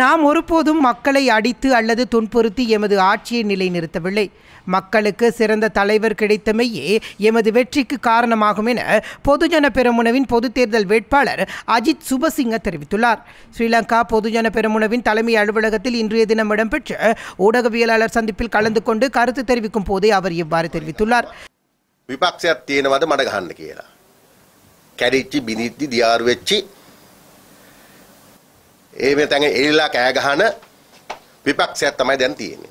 நாம் ஒருபோதும் மக்களை அடித்து அல்லது துன்புறுத்தி எமது ஆட்சியை நிலைநிறுத்தவில்லை மக்களுக்கு சிறந்த தலைவர் கிடைத்தமையே எமது வெற்றிக்கு காரணமாகும் என பொதுஜன பெருமுனவின் பொது தேர்தல் வேட்பாளர் அஜித் சுபசிங்க தெரிவித்துள்ளார் ஸ்ரீலங்கா பொதுஜன பெருமுனவின் தலைமை அலுவலகத்தில் இன்றைய தினம் இடம்பெற்ற ஊடகவியலாளர் சந்திப்பில் கலந்து கொண்டு கருத்து தெரிவிக்கும் போதே அவர் இவ்வாறு தெரிவித்துள்ளார் விபாக்ஷியா தீனவாத மடகான்னு கேரா கரிச்சி பினித்தி தியார் வச்சு ඒ වෙතෙන් එලිලා කෑ ගහන විපක්ෂයක් තමයි දැන් තියෙන්නේ.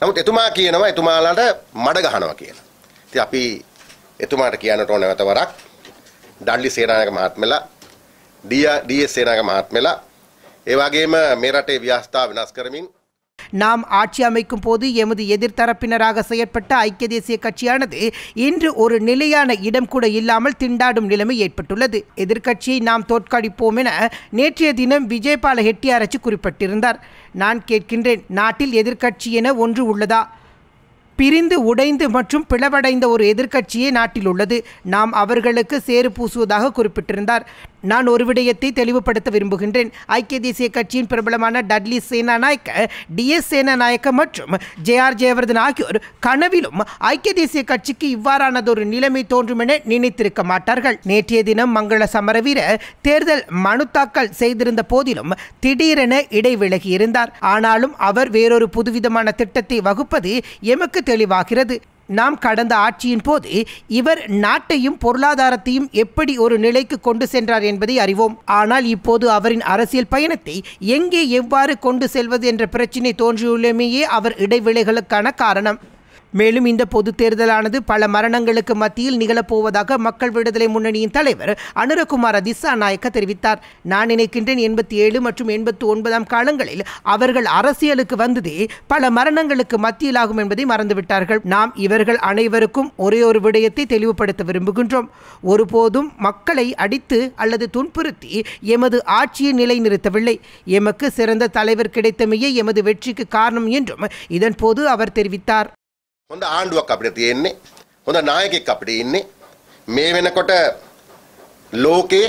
නමුත් එතුමා කියනවා එතුමාලාට මඩ ගහනවා කියලා. ඉතින් අපි එතුමාට කියන්නට ඕන නැවත වරක් ඩල්ලි සේනානායක මහත්මලා ඩී.එස්. සේනානායක මහත්මලා ඒ වගේම මේ රටේ ව්‍යවස්ථා වෙනස් කරමින් நாம் ஆட்சி அமைக்கும் போது எமது எதிர்த்தரப்பினராக செயற்பட்ட ஐக்கிய தேசிய கட்சியானது இன்று ஒரு நிலையான இடம் கூட இல்லாமல் திண்டாடும் நிலைமை ஏற்பட்டுள்ளது எதிர்க்கட்சியை நாம் தோற்கடிப்போம் என நேற்றைய தினம் விஜயபால ஹெட்டியாரச்சி குறிப்பிட்டிருந்தார் நான் கேட்கின்றேன் நாட்டில் எதிர்க்கட்சி என ஒன்று உள்ளதா பிரிந்து உடைந்து மற்றும் பிளவடைந்த ஒரு எதிர்க்கட்சியே நாட்டில் உள்ளது நாம் அவர்களுக்கு சேறு பூசுவதாக குறிப்பிட்டிருந்தார் நான் ஒரு விடயத்தை தெளிவுபடுத்த விரும்புகின்றேன் ஐக்கிய தேசிய கட்சியின் பிரபலமான டட்லி சேனாநாயக்க டி எஸ் சேனாநாயக்க மற்றும் ஜே ஆர் ஜெயவர்தன் ஆகியோர் கனவிலும் ஐக்கிய தேசிய கட்சிக்கு இவ்வாறானதொரு நிலைமை தோன்றும் என நினைத்திருக்க மாட்டார்கள் நேற்றைய தினம் மங்கள சமரவீர தேர்தல் மனு தாக்கல் செய்திருந்த போதிலும் திடீரென இடைவிலகி இருந்தார் ஆனாலும் அவர் வேறொரு புதுவிதமான திட்டத்தை வகுப்பது எமக்கு தெளிவாகிறது நாம் கடந்த ஆட்சியின் போது இவர் நாட்டையும் பொருளாதாரத்தையும் எப்படி ஒரு நிலைக்கு கொண்டு சென்றார் என்பதை அறிவோம் ஆனால் இப்போது அவரின் அரசியல் பயணத்தை எங்கே எவ்வாறு கொண்டு செல்வது என்ற பிரச்சினை தோன்றியுள்ளமேயே அவர் இடைவெளிகளுக்கான காரணம் மேலும் இந்த பொது தேர்தலானது பல மரணங்களுக்கு மத்தியில் நிகழப்போவதாக மக்கள் விடுதலை முன்னணியின் தலைவர் அனுரகுமார் அதிசா நாயக்க தெரிவித்தார் நான் நினைக்கின்றேன் எண்பத்தி ஏழு மற்றும் எண்பத்தி ஒன்பதாம் காலங்களில் அவர்கள் அரசியலுக்கு வந்ததே பல மரணங்களுக்கு மத்தியிலாகும் என்பதை மறந்துவிட்டார்கள் நாம் இவர்கள் அனைவருக்கும் ஒரே ஒரு விடயத்தை தெளிவுபடுத்த விரும்புகின்றோம் ஒருபோதும் மக்களை அடித்து அல்லது துன்புறுத்தி எமது ஆட்சியை நிலைநிறுத்தவில்லை எமக்கு சிறந்த தலைவர் கிடைத்தமையே எமது வெற்றிக்கு காரணம் என்றும் இதன்போது அவர் தெரிவித்தார் හොඳ ආණ්ඩුවක් අපිට තියෙන්නේ. හොඳ නායකෙක් අපිට ඉන්නේ. මේ වෙනකොට ලෝකේ